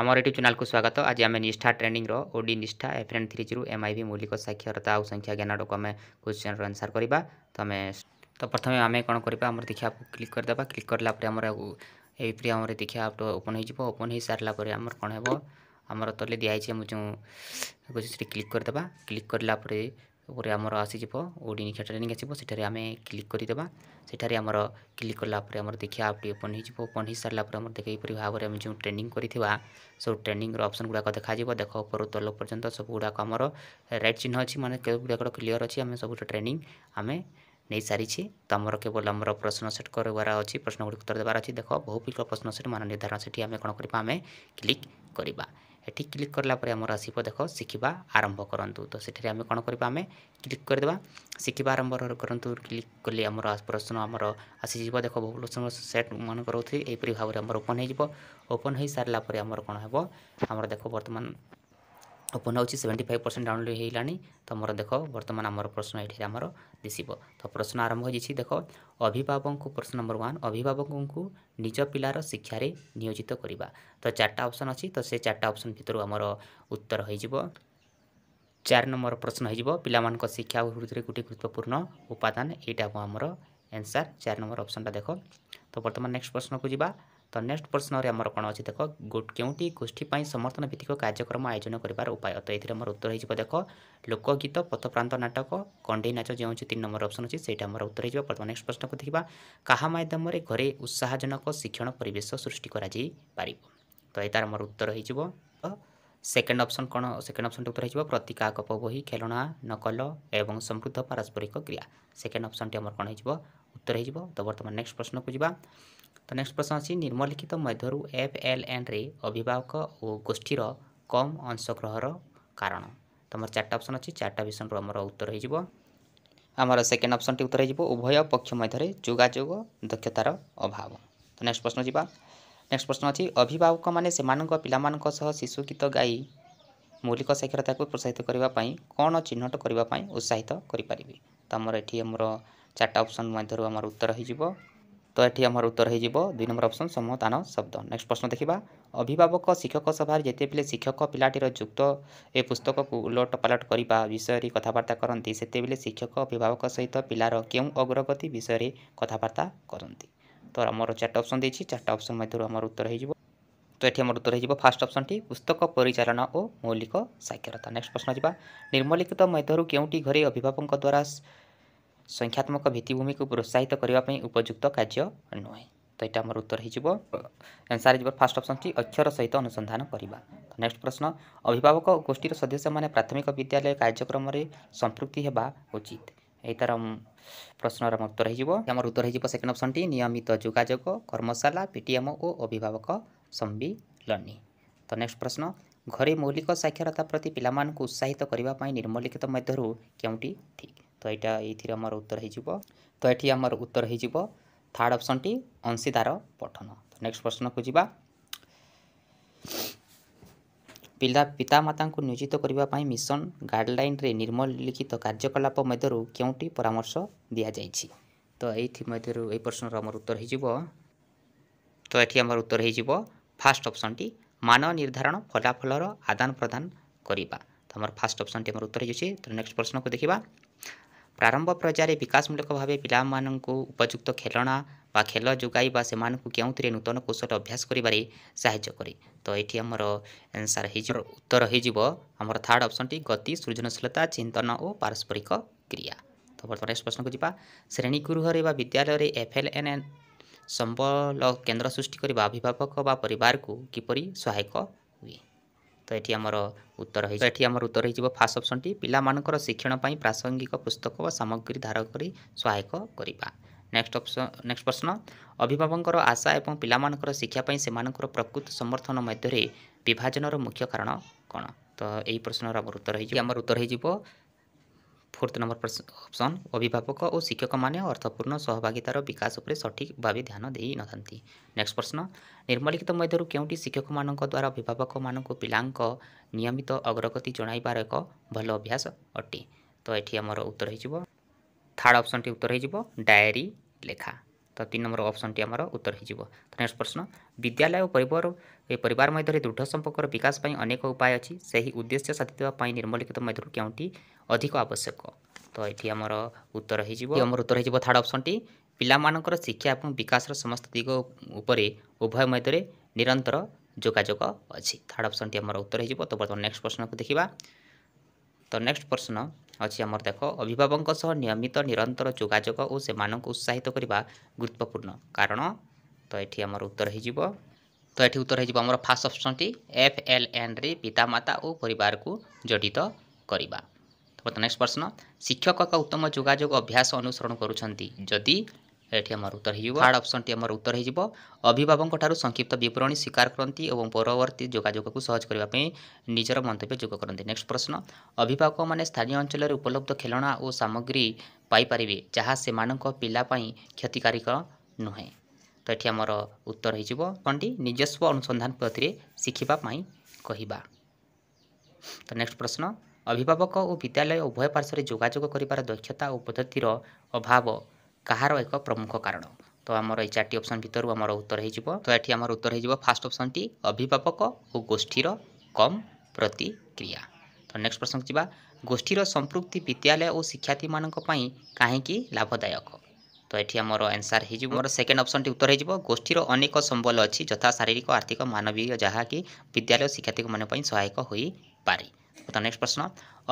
আমার ইউট্যুব চ্যানেলকে স্বাগত আজ আমি নিষ্ঠা ট্রেনিংর ওডি নিষ্ঠা এফ্রেন থ্রি জিরো এমআইভি মৌলিক সাক্ষরতা আউ সংখ্যা জ্ঞানটাকে আমি কোশ্চেন্র আনসার করা তো আমি তো প্রথমে আমি কোণ করা আমার দীক্ষা ক্লিক করেদেবা ক্লিক কলা পরে আমার এইপরি আমার দীক্ষা আপ ওপন হয়ে যাব ওপন হয়ে সারা পরে আমার কোণ হব আমার তলে দিয়া হয়েছে মু যে সেটি ক্লিক করেদেবা ক্লিক কলা পরে ତାପରେ ଆମର ଆସିଯିବ ଓଡ଼ିନ୍ କ୍ଷେତ୍ରରେ ଆସିବ ସେଠାରେ ଆମେ କ୍ଲିକ୍ କରିଦେବା ସେଠାରେ ଆମର କ୍ଲିକ୍ କଲା ପରେ ଆମର ଦେଖିବା ଆପଟି ଓପନ୍ ହୋଇଯିବ ଓପନ୍ ହୋଇସାରିଲା ପରେ ଆମର ଦେଖ ଏହିପରି ଭାବରେ ଆମେ ଯେଉଁ ଟ୍ରେନିଂ କରିଥିବା ସବୁ ଟ୍ରେନିଂର ଅପସନ୍ ଗୁଡ଼ାକ ଦେଖାଯିବ ଦେଖ ଉପରୁ ତଳ ପର୍ଯ୍ୟନ୍ତ ସବୁ ଗୁଡ଼ାକ ଆମର ରାଇଟ୍ ଚିହ୍ନ ଅଛି ମାନେ କେଉଁ ଗୁଡ଼ାକର କ୍ଲିଅର୍ ଅଛି ଆମେ ସବୁଠୁ ଟ୍ରେନିଂ ଆମେ ନେଇସାରିଛି ତ ଆମର କେବଳ ଆମର ପ୍ରଶ୍ନ ସେଟ୍ କରିବାର ଅଛି ପ୍ରଶ୍ନ ଗୁଡ଼ିକ ଉତ୍ତର ଦେବାର ଅଛି ଦେଖ ବହୁ ପ୍ରଶ୍ନ ସେଟ୍ ମାନ ନିର୍ଦ୍ଧାରଣ ସେଠି ଆମେ କ'ଣ କରିବା ଆମେ କ୍ଲିକ୍ କରିବା ଏଠି କ୍ଲିକ୍ କଲା ପରେ ଆମର ଆସିବ ଦେଖ ଶିଖିବା ଆରମ୍ଭ କରନ୍ତୁ ତ ସେଠାରେ ଆମେ କ'ଣ କରିବା ଆମେ କ୍ଲିକ୍ କରିଦେବା ଶିଖିବା ଆରମ୍ଭ କରନ୍ତୁ କ୍ଲିକ୍ କଲେ ଆମର ପ୍ରଶ୍ନ ଆମର ଆସିଯିବ ଦେଖ ବହୁ ସେଟ୍ ମାନଙ୍କର ରହୁଛି ଏହିପରି ଭାବରେ ଆମର ଓପନ୍ ହୋଇଯିବ ଓପନ୍ ହୋଇସାରିଲା ପରେ ଆମର କ'ଣ ହେବ ଆମର ଦେଖ ବର୍ତ୍ତମାନ ଓପନ୍ ହେଉଛି ସେଭେଣ୍ଟି ଫାଇଭ୍ ପରସେଣ୍ଟ ଡାଉନଲୋଡ଼ ହେଇଗଲାଣି ତୁମର ଦେଖ ବର୍ତ୍ତମାନ ଆମର ପ୍ରଶ୍ନ ଏଠାରେ ଆମର ଦିଶିବ ତ ପ୍ରଶ୍ନ ଆରମ୍ଭ ହୋଇଯାଇଛି ଦେଖ ଅଭିଭାବକଙ୍କୁ ପ୍ରଶ୍ନ ନମ୍ବର ୱାନ୍ ଅଭିଭାବକଙ୍କୁ ନିଜ ପିଲାର ଶିକ୍ଷାରେ ନିୟୋଜିତ କରିବା ତ ଚାରିଟା ଅପସନ୍ ଅଛି ତ ସେ ଚାରିଟା ଅପସନ୍ ଭିତରୁ ଆମର ଉତ୍ତର ହୋଇଯିବ ଚାରି ନମ୍ବର ପ୍ରଶ୍ନ ହୋଇଯିବ ପିଲାମାନଙ୍କ ଶିକ୍ଷା ବୃତ୍ତିରେ ଗୋଟିଏ ଗୁରୁତ୍ୱପୂର୍ଣ୍ଣ ଉପାଦାନ ଏଇଟା ଆମର ଏନ୍ସାର୍ ଚାରି ନମ୍ବର ଅପସନ୍ଟା ଦେଖ ତ ବର୍ତ୍ତମାନ ନେକ୍ସଟ ପ୍ରଶ୍ନକୁ ଯିବା ତ ନେକ୍ସଟ ପ୍ରଶ୍ନରେ ଆମର କ'ଣ ଅଛି ଦେଖ କେଉଁଟି ଗୋଷ୍ଠୀ ପାଇଁ ସମର୍ଥନ ଭିତ୍ତିକ କାର୍ଯ୍ୟକ୍ରମ ଆୟୋଜନ କରିବାର ଉପାୟ ତ ଏଥିରେ ଆମର ଉତ୍ତର ହେଇଯିବ ଦେଖ ଲୋକଗୀତ ପଥପ୍ରାନ୍ତ ନାଟକ କଣ୍ଢେଇ ନାଚ ଯେଉଁ ଅଛି ତିନି ନମ୍ବର ଅପସନ୍ ଅଛି ସେଇଟା ଆମର ଉତ୍ତର ହେଇଯିବ ବର୍ତ୍ତମାନ ନେକ୍ସଟ ପ୍ରଶ୍ନକୁ ଦେଖିବା କାହା ମାଧ୍ୟମରେ ଘରେ ଉତ୍ସାହଜନକ ଶିକ୍ଷଣ ପରିବେଶ ସୃଷ୍ଟି କରାଯାଇପାରିବ ତ ଏ ତା'ର ଆମର ଉତ୍ତର ହେଇଯିବ ସେକେଣ୍ଡ ଅପସନ୍ କ'ଣ ସେକେଣ୍ଡ ଅପସନ୍ଟି ଉତ୍ତର ହେଇଯିବ ପ୍ରତୀକା ଗପ ବହି ଖେଳଣା ନକଲ ଏବଂ ସମୃଦ୍ଧ ପାରସ୍ପରିକ କ୍ରିୟା ସେକେଣ୍ଡ ଅପସନ୍ଟି ଆମର କ'ଣ ହେଇଯିବ ଉତ୍ତର ହୋଇଯିବ ତ ବର୍ତ୍ତମାନ ନେକ୍ସଟ ପ୍ରଶ୍ନକୁ ଯିବା ତ ନେକ୍ସଟ ପ୍ରଶ୍ନ ଅଛି ନିମ୍ନଲିଖିତ ମଧ୍ୟରୁ ଏଫ୍ ଏଲ୍ ଏନ୍ରେ ଅଭିଭାବକ ଓ ଗୋଷ୍ଠୀର କମ୍ ଅଂଶଗ୍ରହର କାରଣ ତୁମର ଚାରିଟା ଅପସନ୍ ଅଛି ଚାରିଟା ଅପସନ୍ରୁ ଆମର ଉତ୍ତର ହୋଇଯିବ ଆମର ସେକେଣ୍ଡ ଅପସନ୍ଟି ଉତ୍ତର ହୋଇଯିବ ଉଭୟ ପକ୍ଷ ମଧ୍ୟରେ ଯୋଗାଯୋଗ ଦକ୍ଷତାର ଅଭାବ ତ ନେକ୍ସଟ ପ୍ରଶ୍ନ ଯିବା ନେକ୍ସଟ ପ୍ରଶ୍ନ ଅଛି ଅଭିଭାବକମାନେ ସେମାନଙ୍କ ପିଲାମାନଙ୍କ ସହ ଶିଶୁ ଗୀତ ଗାଇ ମୌଳିକ ସାକ୍ଷରତାକୁ ପ୍ରୋତ୍ସାହିତ କରିବା ପାଇଁ କ'ଣ ଚିହ୍ନଟ କରିବା ପାଇଁ ଉତ୍ସାହିତ କରିପାରିବେ ତ ଆମର ଏଠି ଆମର চারটা অপশন মধ্যে আমার উত্তর হয়ে তো এটি আমার উত্তর হয়ে দুই নম্বর অপশন সমতান শব্দ নেক্সট প্রশ্ন দেখা অভিভাবক শিক্ষক সভার যেতবে শিক্ষক পিলাটির যুক্ত এ পুস্তকু উলট পালট করা বিষয়ে কথাবার্তা করতে সেতবে শিক্ষক অভিভাবক সহিত পিলার কেউ অগ্রগতি বিষয়ে কথাবার্তা করতে তো আমার চারটা অপশন দিয়েছি চারটা অপশন মধ্যে আমার উত্তর হয়ে তো এটি আমার উত্তর হয়ে ফার্স্ট অপশনটি পুস্তক পরিচালনা ও মৌলিক সাক্ষরতা নেক্সট প্রশ্ন যা নিম্নলিখিত মধ্যে কেউটি ঘরে অভিভাবক দ্বারা ସଂଖ୍ୟାତ୍ମକ ଭିତ୍ତିଭୂମିକୁ ପ୍ରୋତ୍ସାହିତ କରିବା ପାଇଁ ଉପଯୁକ୍ତ କାର୍ଯ୍ୟ ନୁହେଁ ତ ଏଇଟା ଆମର ଉତ୍ତର ହେଇଯିବ ଆନ୍ସର୍ ହେଇଯିବ ଫାର୍ଷ୍ଟ ଅପସନ୍ଟି ଅକ୍ଷର ସହିତ ଅନୁସନ୍ଧାନ କରିବା ନେକ୍ସଟ ପ୍ରଶ୍ନ ଅଭିଭାବକ ଗୋଷ୍ଠୀର ସଦସ୍ୟମାନେ ପ୍ରାଥମିକ ବିଦ୍ୟାଳୟ କାର୍ଯ୍ୟକ୍ରମରେ ସମ୍ପୃକ୍ତି ହେବା ଉଚିତ ଏଇ ତା'ର ପ୍ରଶ୍ନର ଆମ ଉତ୍ତର ହେଇଯିବ ଆମର ଉତ୍ତର ହେଇଯିବ ସେକେଣ୍ଡ ଅପସନ୍ଟି ନିୟମିତ ଯୋଗାଯୋଗ କର୍ମଶାଳା ପିଟିଏମ୍ ଓ ଅଭିଭାବକ ସମ୍ମିଳନୀ ତ ନେକ୍ସଟ ପ୍ରଶ୍ନ ଘରେ ମୌଳିକ ସାକ୍ଷରତା ପ୍ରତି ପିଲାମାନଙ୍କୁ ଉତ୍ସାହିତ କରିବା ପାଇଁ ନିମ୍ନଲିଖିତ ମଧ୍ୟରୁ କେଉଁଟି ତ ଏଇଟା ଏଇଥିରେ ଆମର ଉତ୍ତର ହୋଇଯିବ ତ ଏଠି ଆମର ଉତ୍ତର ହୋଇଯିବ ଥାର୍ଡ଼ ଅପ୍ସନ୍ଟି ଅଂଶୀଦାର ପଠନ ତ ନେକ୍ସଟ ପ୍ରଶ୍ନକୁ ଯିବା ପିଲା ପିତାମାତାଙ୍କୁ ନିୟୋଜିତ କରିବା ପାଇଁ ମିଶନ ଗାଇଡ଼ଲାଇନ୍ରେ ନିମ୍ନଲିଖିତ କାର୍ଯ୍ୟକଳାପ ମଧ୍ୟରୁ କେଉଁଟି ପରାମର୍ଶ ଦିଆଯାଇଛି ତ ଏଇଥି ମଧ୍ୟରୁ ଏହି ପ୍ରଶ୍ନର ଆମର ଉତ୍ତର ହୋଇଯିବ ତ ଏଠି ଆମର ଉତ୍ତର ହୋଇଯିବ ଫାଷ୍ଟ ଅପ୍ସନ୍ଟି ମାନ ନିର୍ଦ୍ଧାରଣ ଫଳାଫଳର ଆଦାନ ପ୍ରଦାନ କରିବା ତ ଆମର ଫାଷ୍ଟ ଅପ୍ସନ୍ଟି ଆମର ଉତ୍ତର ହୋଇଯାଉଛି ତ ନେକ୍ସଟ ପ୍ରଶ୍ନକୁ ଦେଖିବା ପ୍ରାରମ୍ଭ ପର୍ଯ୍ୟାୟରେ ବିକାଶମୂଳକ ଭାବେ ପିଲାମାନଙ୍କୁ ଉପଯୁକ୍ତ ଖେଳଣା ବା ଖେଳ ଯୋଗାଇବା ସେମାନଙ୍କୁ କେଉଁଥିରେ ନୂତନ କୌଶଳ ଅଭ୍ୟାସ କରିବାରେ ସାହାଯ୍ୟ କରେ ତ ଏଠି ଆମର ଆନ୍ସାର ହେଇଯିବ ଉତ୍ତର ହେଇଯିବ ଆମର ଥାର୍ଡ଼ ଅପ୍ସନ୍ଟି ଗତି ସୃଜନଶୀଳତା ଚିନ୍ତନ ଓ ପାରସ୍ପରିକ କ୍ରିୟା ତ ବର୍ତ୍ତମାନ ନେକ୍ସଟ ପ୍ରଶ୍ନକୁ ଯିବା ଶ୍ରେଣୀଗୃହରେ ବା ବିଦ୍ୟାଳୟରେ ଏଫ୍ ଏଲ୍ ଏନ୍ ଏନ୍ ସମ୍ବଳ କେନ୍ଦ୍ର ସୃଷ୍ଟି କରିବା ଅଭିଭାବକ ବା ପରିବାରକୁ କିପରି ସହାୟକ ହୁଏ সেইটি আমরো উত্তর হেইজিবা সেইটি আমরো উত্তর হেইজিবো ফাস্ট অপশনটি পিলামানকর শিক্ষণ পই প্রাসঙ্গিক পুস্তক বা সামগ্রী ধারকৰি সহায়ক করিবা নেক্সট অপশন নেক্সট প্রশ্ন অভিভাবককর আশা এবং পিলামানকর শিক্ষা পই সিমানকর প্রকৃত সমর্থন মদ্যরে বিভাজনর মুখ্য কারণ কোন তো এই প্রশ্নৰ আব উত্তর হেইজিবা আমরো উত্তর হেইজিবো ଫୋର୍ଥ ନମ୍ବର ଅପସନ୍ ଅଭିଭାବକ ଓ ଶିକ୍ଷକମାନେ ଅର୍ଥପୂର୍ଣ୍ଣ ସହଭାଗିତାର ବିକାଶ ଉପରେ ସଠିକ୍ ଭାବେ ଧ୍ୟାନ ଦେଇନଥାନ୍ତି ନେକ୍ସଟ ପ୍ରଶ୍ନ ନିର୍ମଲିଖିତ ମଧ୍ୟରୁ କେଉଁଟି ଶିକ୍ଷକମାନଙ୍କ ଦ୍ୱାରା ଅଭିଭାବକମାନଙ୍କୁ ପିଲାଙ୍କ ନିୟମିତ ଅଗ୍ରଗତି ଜଣାଇବାର ଏକ ଭଲ ଅଭ୍ୟାସ ଅଟେ ତ ଏଠି ଆମର ଉତ୍ତର ହୋଇଯିବ ଥାର୍ଡ଼ ଅପସନ୍ଟି ଉତ୍ତର ହୋଇଯିବ ଡାଏରୀ ଲେଖା ତ ତିନି ନମ୍ବର ଅପସନ୍ଟି ଆମର ଉତ୍ତର ହୋଇଯିବ ତ ନେକ୍ସଟ ପ୍ରଶ୍ନ ବିଦ୍ୟାଳୟ ଓ ପରିବାର ପରିବାର ମଧ୍ୟରେ ଦୃଢ଼ ସମ୍ପର୍କର ବିକାଶ ପାଇଁ ଅନେକ ଉପାୟ ଅଛି ସେହି ଉଦ୍ଦେଶ୍ୟ ସାଧିତ ପାଇଁ ନିମ୍ନଲିଖିତ ମଧ୍ୟରୁ କେଉଁଟି ଅଧିକ ଆବଶ୍ୟକ ତ ଏଠି ଆମର ଉତ୍ତର ହୋଇଯିବ ଆମର ଉତ୍ତର ହୋଇଯିବ ଥାର୍ଡ଼ ଅପସନ୍ଟି ପିଲାମାନଙ୍କର ଶିକ୍ଷା ଏବଂ ବିକାଶର ସମସ୍ତ ଦିଗ ଉପରେ ଉଭୟ ମଧ୍ୟରେ ନିରନ୍ତର ଯୋଗାଯୋଗ ଅଛି ଥାର୍ଡ଼ ଅପସନ୍ଟି ଆମର ଉତ୍ତର ହୋଇଯିବ ତ ବର୍ତ୍ତମାନ ନେକ୍ସଟ ପ୍ରଶ୍ନକୁ ଦେଖିବା ତ ନେକ୍ସଟ ପ୍ରଶ୍ନ ଅଛି ଆମର ଦେଖ ଅଭିଭାବକଙ୍କ ସହ ନିୟମିତ ନିରନ୍ତର ଯୋଗାଯୋଗ ଓ ସେମାନଙ୍କୁ ଉତ୍ସାହିତ କରିବା ଗୁରୁତ୍ୱପୂର୍ଣ୍ଣ କାରଣ ତ ଏଠି ଆମର ଉତ୍ତର ହୋଇଯିବ ତ ଏଠି ଉତ୍ତର ହୋଇଯିବ ଆମର ଫାର୍ଷ୍ଟ ଅପସନ୍ଟି ଏଫ୍ ଏଲ୍ ଏନ୍ରେ ପିତାମାତା ଓ ପରିବାରକୁ ଜଡ଼ିତ କରିବା ବର୍ତ୍ତମାନ ନେକ୍ସଟ ପ୍ରଶ୍ନ ଶିକ୍ଷକ ଏକ ଉତ୍ତମ ଯୋଗାଯୋଗ ଅଭ୍ୟାସ ଅନୁସରଣ କରୁଛନ୍ତି ଯଦି ଏଠି ଆମର ଉତ୍ତର ହେଇଯିବ ଥାର୍ଡ଼ ଅପସନ୍ଟି ଆମର ଉତ୍ତର ହେଇଯିବ ଅଭିଭାବକଙ୍କଠାରୁ ସଂକ୍ଷିପ୍ତ ବିବରଣୀ ସ୍ୱୀକାର କରନ୍ତି ଏବଂ ପରବର୍ତ୍ତୀ ଯୋଗାଯୋଗକୁ ସହଜ କରିବା ପାଇଁ ନିଜର ମନ୍ତବ୍ୟ ଯୋଗ କରନ୍ତି ନେକ୍ସଟ ପ୍ରଶ୍ନ ଅଭିଭାବକମାନେ ସ୍ଥାନୀୟ ଅଞ୍ଚଳରେ ଉପଲବ୍ଧ ଖେଳଣା ଓ ସାମଗ୍ରୀ ପାଇପାରିବେ ଯାହା ସେମାନଙ୍କ ପିଲା ପାଇଁ କ୍ଷତିକାରକ ନୁହେଁ ତ ଏଠି ଆମର ଉତ୍ତର ହେଇଯିବ କ'ଣଟି ନିଜସ୍ୱ ଅନୁସନ୍ଧାନ ପଦ୍ଧତିରେ ଶିଖିବା ପାଇଁ କହିବା ତ ନେକ୍ସଟ ପ୍ରଶ୍ନ ଅଭିଭାବକ ଓ ବିଦ୍ୟାଳୟ ଉଭୟ ପାର୍ଶ୍ୱରେ ଯୋଗାଯୋଗ କରିବାର ଦକ୍ଷତା ଓ ପଦ୍ଧତିର ଅଭାବ କାହାର ଏକ ପ୍ରମୁଖ କାରଣ ତ ଆମର ଏଇ ଚାରିଟି ଅପସନ୍ ଭିତରୁ ଆମର ଉତ୍ତର ହୋଇଯିବ ତ ଏଠି ଆମର ଉତ୍ତର ହୋଇଯିବ ଫାର୍ଷ୍ଟ ଅପସନ୍ଟି ଅଭିଭାବକ ଓ ଗୋଷ୍ଠୀର କମ୍ ପ୍ରତିକ୍ରିୟା ତ ନେକ୍ସଟ ପ୍ରସଙ୍ଗ ଯିବା ଗୋଷ୍ଠୀର ସମ୍ପୃକ୍ତି ବିଦ୍ୟାଳୟ ଓ ଶିକ୍ଷାର୍ଥୀମାନଙ୍କ ପାଇଁ କାହିଁକି ଲାଭଦାୟକ ତ ଏଠି ଆମର ଆନ୍ସର୍ ହୋଇଯିବ ଆମର ସେକେଣ୍ଡ ଅପସନ୍ଟି ଉତ୍ତର ହୋଇଯିବ ଗୋଷ୍ଠୀର ଅନେକ ସମ୍ବଳ ଅଛି ଯଥା ଶାରୀରିକ ଆର୍ଥିକ ମାନବୀୟ ଯାହାକି ବିଦ୍ୟାଳୟ ଶିକ୍ଷାର୍ଥୀମାନଙ୍କ ପାଇଁ ସହାୟକ ହୋଇପାରେ ତ ନେକ୍ସଟ ପ୍ରଶ୍ନ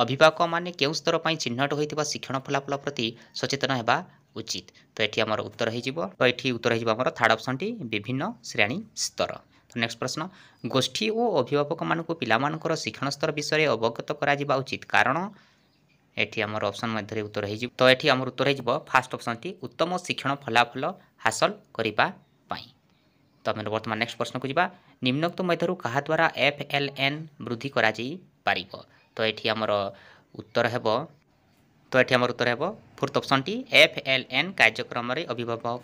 ଅଭିଭାବକମାନେ କେଉଁ ସ୍ତର ପାଇଁ ଚିହ୍ନଟ ହୋଇଥିବା ଶିକ୍ଷଣ ଫଳାଫଳ ପ୍ରତି ସଚେତନ ହେବା উচিত তো এটি আমার উত্তর হয়েযিব তো এটি উত্তর হয়েযিব আমার থার্ড অপশনটি বিভিন্ন শ্রেণী স্তর তো নেক্সট প্রশ্ন গোষ্ঠী ও অভিভাবক মানুষ পিলামানকর শিক্ষণ স্তর বিষয়ে অবগত করা উচিত কারণ এটি আমার অপশন মধ্যে উত্তর হয়েযিব তো এটি আমার উত্তর হয়েযিব ফার্স্ট অপশনটি উত্তম শিক্ষণ ফলাফল হাসল করা তো আমি বর্তমান নেক্সট প্রশ্নকু যা নিম্নোক্ত মধ্যে কাহা দ্বারা এফ এল এন বৃদ্ধি করা যাই পারিব তো এটি আমার উত্তর হব তো এটি আমার উত্তর হব ফোর্থ অপশনটি এফ এল এন কার্যক্রমে অভিভাবক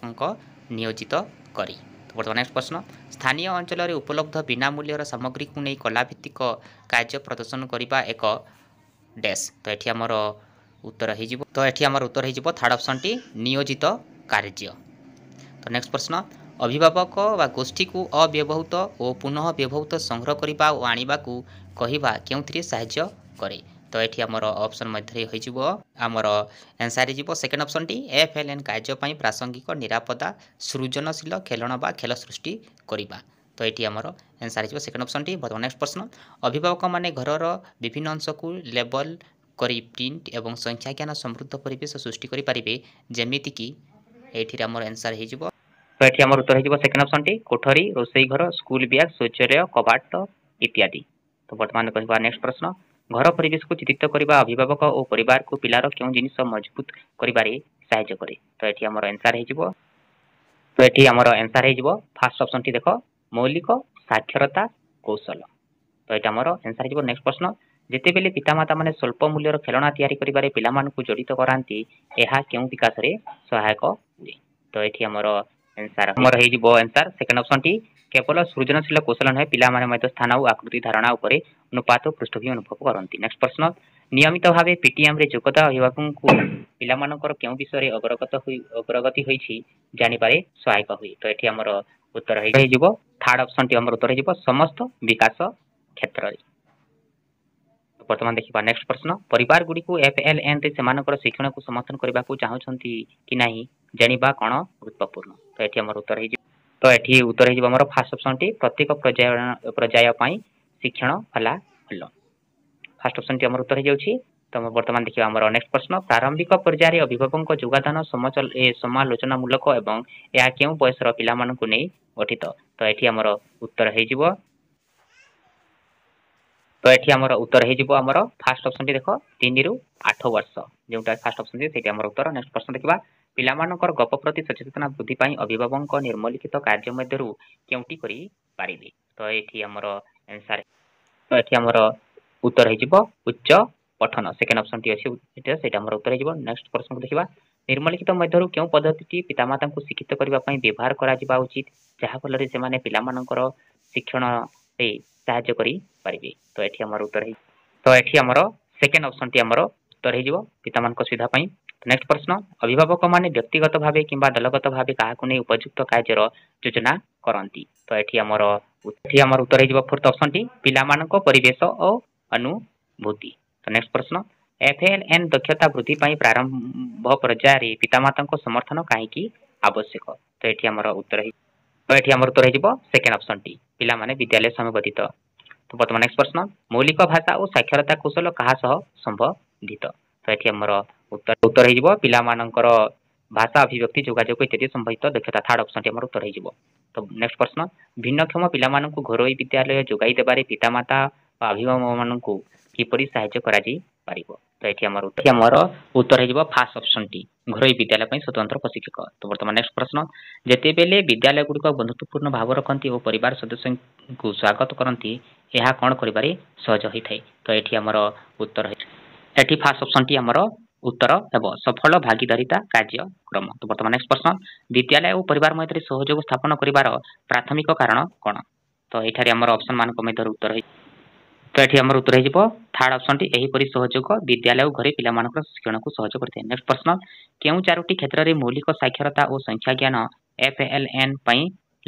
নিয়োজিত করে বর্তমান নেক্সট প্রশ্ন স্থানীয় অঞ্চলের উপলব্ধ বিনামূল্যর সামগ্রীকে নিয়ে কলাভিত্তিক কার্য প্রদর্শন করা এক ড্যাশ তো এটি আমার উত্তর হয়ে তো এটি আমার উত্তর হয়ে থার্ড অপশনটি নিয়োজিত কার্য তো নেক্সট প্রশ্ন অভিভাবক বা গোষ্ঠীকে অব্যবহৃত ও পুনঃ ব্যবহৃত সংগ্রহ করা ও আনবাকে কহা কেউথে সাহায্য করে তো এটি আমরো অপশন মধ্যই হৈজিবো আমরো আনসার হ'জিবো সেকেন্ড অপশনটি এফএলএন কাৰ্যপায় প্রাসঙ্গিক নিৰাপদা সৃজনশীল খেলনা বা খেল সৃষ্টি কৰিবা তো এটি আমরো আনসার হ'জিবো সেকেন্ড অপশনটি বৰ্তমান নেক্সট প্ৰশ্ন অভিভাৱক মানে ঘৰৰ বিভিন্ন অংশক লেবেল কৰি প্ৰিন্ট আৰু সংখ্যা জ্ঞান সমৃদ্ধ পৰিবেশ সৃষ্টি কৰি পৰিবে জেমিতিকি এটিৰ আমরো আনসার হ'জিবো তো এটি আমরো উত্তৰ হ'জিবো সেকেন্ড অপশনটি কোঠৰি ৰसोई ঘৰ স্কুল বিয়া স্বচৰ্য কবাট ইত্যাদি তো বৰ্তমান ক'বা নেক্সট প্ৰশ্ন ଘର ପରିବେଶକୁ ଚିତ୍ରିତ କରିବା ଅଭିଭାବକ ଓ ପରିବାରକୁ ପିଲାର କେଉଁ ଜିନିଷ ମଜବୁତ କରିବାରେ ସାହାଯ୍ୟ କରେ ତ ଏଠି ଆମର ଆନ୍ସାର୍ ହେଇଯିବ ତ ଏଠି ଆମର ଆନ୍ସାର୍ ହେଇଯିବ ଫାର୍ଷ୍ଟ ଅପସନ୍ଟି ଦେଖ ମୌଳିକ ସାକ୍ଷରତା କୌଶଳ ତ ଏଇଟା ଆମର ଆନ୍ସାର୍ ହେଇଯିବ ନେକ୍ସଟ ପ୍ରଶ୍ନ ଯେତେବେଳେ ପିତାମାତାମାନେ ସ୍ୱଳ୍ପ ମୂଲ୍ୟର ଖେଳଣା ତିଆରି କରିବାରେ ପିଲାମାନଙ୍କୁ ଜଡ଼ିତ କରାନ୍ତି ଏହା କେଉଁ ବିକାଶରେ ସହାୟକ ହୁଏ ତ ଏଠି ଆମର ଆନ୍ସାର୍ ଆମର ହେଇଯିବ ଆନ୍ସାର୍ ସେକେଣ୍ଡ ଅପସନ୍ଟି କେବଳ ସୃଜନଶୀଳ କୌଶଳ ନୁହେଁ ପିଲାମାନେ ମଧ୍ୟ ସ୍ଥାନ ଓ ଆକୃତି ଧାରଣା ଉପରେ ଅନୁପାତ ପୃଷ୍ଠଭୂମି ଅନୁଭବ କରନ୍ତି ନେକ୍ସଟ ପ୍ରଶ୍ନ ନିୟମିତ ଭାବେ ପିଟିଏମ୍ରେ ଯୋଗତା ଅଭିଭାବକଙ୍କୁ ପିଲାମାନଙ୍କର କେଉଁ ବିଷୟରେ ଅଗ୍ରଗତ ହୋଇ ଅଗ୍ରଗତି ହୋଇଛି ଜାଣିବାରେ ସହାୟକ ହୁଏ ତ ଏଠି ଆମର ଉତ୍ତର ହେଇଯିବ ଥାର୍ଡ ଅପସନଟି ଆମର ଉତ୍ତର ହେଇଯିବ ସମସ୍ତ ବିକାଶ କ୍ଷେତ୍ରରେ ବର୍ତ୍ତମାନ ଦେଖିବା ନେକ୍ସଟ ପ୍ରଶ୍ନ ପରିବାର ଗୁଡ଼ିକୁ ଏଫ୍ ଏଲ୍ ଏନ୍ରେ ସେମାନଙ୍କର ଶିକ୍ଷଣକୁ ସମର୍ଥନ କରିବାକୁ ଚାହୁଁଛନ୍ତି କି ନାହିଁ ଜାଣିବା କ'ଣ ଗୁରୁତ୍ୱପୂର୍ଣ୍ଣ ତ ଏଠି ଆମର ଉତ୍ତର ହେଇଯିବ ତ ଏଠି ଉତ୍ତର ହେଇଯିବ ଆମର ଫାର୍ଷ୍ଟ ଅପସନ୍ଟି ପ୍ରତ୍ୟେକ ପର୍ଯ୍ୟାୟ ପର୍ଯ୍ୟାୟ ପାଇଁ ଶିକ୍ଷଣ ହେଲା ଭଲ ଫାର୍ଷ୍ଟ ଅପସନ୍ଟି ଆମର ଉତ୍ତର ହେଇଯାଉଛି ତ ଆମେ ବର୍ତ୍ତମାନ ଦେଖିବା ଆମର ନେକ୍ସଟ ପ୍ରଶ୍ନ ପ୍ରାରମ୍ଭିକ ପର୍ଯ୍ୟାୟରେ ଅଭିଭାବକଙ୍କ ଯୋଗଦାନ ସମାଲୋଚନାମୂଳକ ଏବଂ ଏହା କେଉଁ ବୟସର ପିଲାମାନଙ୍କୁ ନେଇ ଗଠିତ ତ ଏଠି ଆମର ଉତ୍ତର ହେଇଯିବ ତ ଏଠି ଆମର ଉତ୍ତର ହେଇଯିବ ଆମର ଫାର୍ଷ୍ଟ ଅପସନ୍ଟି ଦେଖ ତିନିରୁ ଆଠ ବର୍ଷ ଯେଉଁଟା ଫାର୍ଷ୍ଟ ଅପସନ୍ ସେଇଟା ଆମର ଉତ୍ତର ନେକ୍ସଟ ପ୍ରଶ୍ନ ଦେଖିବା ପିଲାମାନଙ୍କର ଗପ ପ୍ରତି ସଚେତନା ବୃଦ୍ଧି ପାଇଁ ଅଭିଭାବକଙ୍କ ନିମ୍ନଲିଖିତ କାର୍ଯ୍ୟ ମଧ୍ୟରୁ କେଉଁଟି କରିପାରିବେ ତ ଏଠି ଆମର ଆନ୍ସାର୍ ତ ଏଠି ଆମର ଉତ୍ତର ହେଇଯିବ ଉଚ୍ଚ ପଠନ ସେକେଣ୍ଡ ଅପସନ୍ଟି ଅଛି ସେଇଟା ଆମର ଉତ୍ତର ହେଇଯିବ ନେକ୍ସଟ ପ୍ରଶ୍ନକୁ ଦେଖିବା ନିମ୍ନଲିଖିତ ମଧ୍ୟରୁ କେଉଁ ପଦ୍ଧତିଟି ପିତାମାତାଙ୍କୁ ଶିକ୍ଷିତ କରିବା ପାଇଁ ବ୍ୟବହାର କରାଯିବା ଉଚିତ ଯାହାଫଳରେ ସେମାନେ ପିଲାମାନଙ୍କର ଶିକ୍ଷଣରେ ସାହାଯ୍ୟ କରିପାରିବେ ତ ଏଠି ଆମର ଉତ୍ତର ହେଇ ତ ଏଠି ଆମର ସେକେଣ୍ଡ ଅପସନ୍ଟି ଆମର ଉତ୍ତର ହେଇଯିବ ପିତାମାନଙ୍କ ସୁବିଧା ପାଇଁ ନେକ୍ସଟ ପ୍ରଶ୍ନ ଅଭିଭାବକମାନେ ବ୍ୟକ୍ତିଗତ ଭାବେ କିମ୍ବା ଦଳଗତ ଭାବେ କାହାକୁ ନେଇ ଉପଯୁକ୍ତ କାର୍ଯ୍ୟର ଯୋଜନା କରନ୍ତି ତ ଏଠି ଆମର ଏଠି ଆମର ଉତ୍ତର ହେଇଯିବ ଫୋର୍ଥ ଅପସନ୍ଟି ପିଲାମାନଙ୍କ ପରିବେଶ ଓ ଅନୁଭୂତି ତ ନେକ୍ସଟ ପ୍ରଶ୍ନ ଏଫଏଲ୍ଏନ୍ ଦକ୍ଷତା ବୃଦ୍ଧି ପାଇଁ ପ୍ରାରମ୍ଭ ପର୍ଯ୍ୟାୟରେ ପିତାମାତାଙ୍କ ସମର୍ଥନ କାହିଁକି ଆବଶ୍ୟକ ତ ଏଠି ଆମର ଉତ୍ତର ତ ଏଠି ଆମର ଉତ୍ତର ହେଇଯିବ ସେକେଣ୍ଡ ଅପସନ୍ଟି ପିଲାମାନେ ବିଦ୍ୟାଳୟ ସମୟ ବ୍ୟତୀତ ତ ବର୍ତ୍ତମାନ ନେକ୍ସଟ ପ୍ରଶ୍ନ ମୌଳିକ ଭାଷା ଓ ସାକ୍ଷରତା କୌଶଳ କାହା ସହ ସମ୍ବନ୍ଧିତ ତ ଏଠି ଆମର উত্তর হয়ে পিলামানঙ্কর ভাষা অভিব্যক্তি যোগাযোগ ইত্যাদি সম্বন্ধিত দক্ষতা থার্ড অপশনটি আমার উত্তর হয়ে তো নেক্সট প্রশ্ন ভিন্নক্ষম পিলামানঙ্কু ঘরোই বিদ্যালয় যোগাই দেবারে পিতামাতা বা অভিভাবকমানঙ্কু কিপরি সাহায্য করাযাই পারিব ତ ଏଠି ଆମର ଏଠି ଆମର ଉତ୍ତର ହେଇଯିବ ଫାର୍ଷ୍ଟ ଅପସନଟି ଘରୋଇ ବିଦ୍ୟାଳୟ ପାଇଁ ସ୍ୱତନ୍ତ୍ର ପ୍ରଶିକ୍ଷକ ତ ବର୍ତ୍ତମାନ ନେକ୍ସଟ ପ୍ରଶ୍ନ ଯେତେବେଳେ ବିଦ୍ୟାଳୟ ଗୁଡ଼ିକ ବନ୍ଧୁତ୍ୱପୂର୍ଣ୍ଣ ଭାବ ରଖନ୍ତି ଓ ପରିବାର ସଦସ୍ୟଙ୍କୁ ସ୍ୱାଗତ କରନ୍ତି ଏହା କ'ଣ କରିବାରେ ସହଜ ହୋଇଥାଏ ତ ଏଠି ଆମର ଉତ୍ତର ଏଠି ଫାର୍ଷ୍ଟ ଅପସନଟି ଆମର উত্তর ହେବ ସଫଳ ଭାଗିଦାରିତା କାର୍ଯ୍ୟକ୍ରମ ତ ବର୍ତ୍ତମାନ ନେକ୍ସଟ ପ୍ରଶ୍ନ ବିଦ୍ୟାଳୟ ଓ ପରିବାର ମଧ୍ୟରେ ସହଯୋଗ ସ୍ଥାପନ କରିବାର ପ୍ରାଥମିକ କାରଣ କ'ଣ ତ ଏଠାରେ ଆମର ଅପସନମାନଙ୍କ ମଧ୍ୟରୁ ଉତ୍ତର ହେଇଛି ତ ଏଠି ଆମର ଉତ୍ତର ହେଇଯିବ ଥାର୍ଡ ଅପସନଟି ଏହିପରି ସହଯୋଗ ବିଦ୍ୟାଳୟ ଓ ଘରେ ପିଲାମାନଙ୍କର ଶିକ୍ଷଣକୁ ସହଯୋଗ କରିଥାଏ ନେକ୍ସଟ ପ୍ରଶ୍ନ କେଉଁ ଚାରୋଟି କ୍ଷେତ୍ରରେ ମୌଳିକ ସାକ୍ଷରତା ଓ ସଂଖ୍ୟାଜ୍ଞାନ ଏଫ୍ ଏଲ୍ ଏନ୍ ପାଇଁ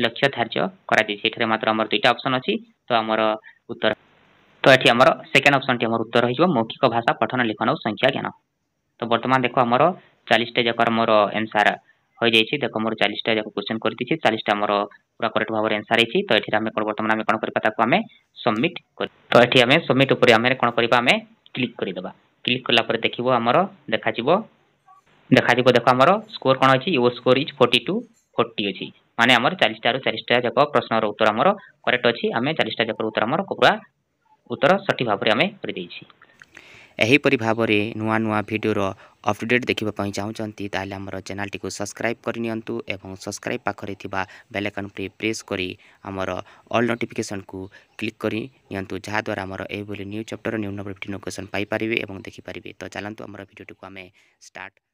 ଲକ୍ଷ୍ୟ ଧାର୍ଯ୍ୟ କରାଯାଇଛି ଏଠାରେ ମାତ୍ର ଆମର ଦୁଇଟା ଅପସନ ଅଛି ତ ଆମର ଉତ୍ତର ତ ଏଠି ଆମର ସେକେଣ୍ଡ ଅପସନଟି ଆମର ଉତ୍ତର ହେଇଯିବ ମୌଖିକ ଭାଷା ପଠନ ଲିଖନ ଓ ସଂଖ୍ୟା ଜ୍ଞାନ তো বর্তমান দেখো আমার চালিশটা যাক আমার এনসার হয়ে যাইছি দেখো মোর চালিশটা যাক কোশ্চেন করে দিয়েছি চালিশটা আমার পুরা করেক্ট ভাবে এনসার হয়েছি তো এটি আমি বর্তমানে আমি কোণ করা তাকে আমি সবমিট করি তো এটি আমি সবমিট উপরে আমি কোণ করা আমি ক্লিক করে দেবা ক্লিক কলা পরে দেখব আমার দেখাযিব দেখাযিব দেখো আমার স্কোর কোণ আছে your score is forty two forty অছি মানে আমার চালিশটার চালিশটা যাক প্রশ্নর উত্তর আমার করেক্ট অছি আমি চালিশটা যাক উত্তর আমার পুরা উত্তর সঠিক ভাবে আমি করে দিয়েছি ଏହିପରି ଭାବରେ ନୂଆ ନୂଆ ଭିଡ଼ିଓର ଅପଡ଼େଟ୍ ଦେଖିବା ପାଇଁ ଚାହୁଁଛନ୍ତି ତାହେଲେ ଆମର ଚ୍ୟାନେଲ୍ଟିକୁ ସବସ୍କ୍ରାଇବ୍ କରିନିଅନ୍ତୁ ଏବଂ ସବସ୍କ୍ରାଇବ୍ ପାଖରେ ଥିବା ବେଲାଇକନ୍ ଉପରେ ପ୍ରେସ୍ କରି ଆମର ଅଲ୍ ନୋଟିଫିକେସନ୍କୁ କ୍ଲିକ୍ କରି ନିଅନ୍ତୁ ଯାହାଦ୍ୱାରା ଆମର ଏହିଭଳି news chapter new number notification ପାଇପାରିବେ ଏବଂ ଦେଖିପାରିବେ ତ ଚାଲନ୍ତୁ ଆମର ଭିଡ଼ିଓଟିକୁ ଆମେ ଷ୍ଟାର୍ଟ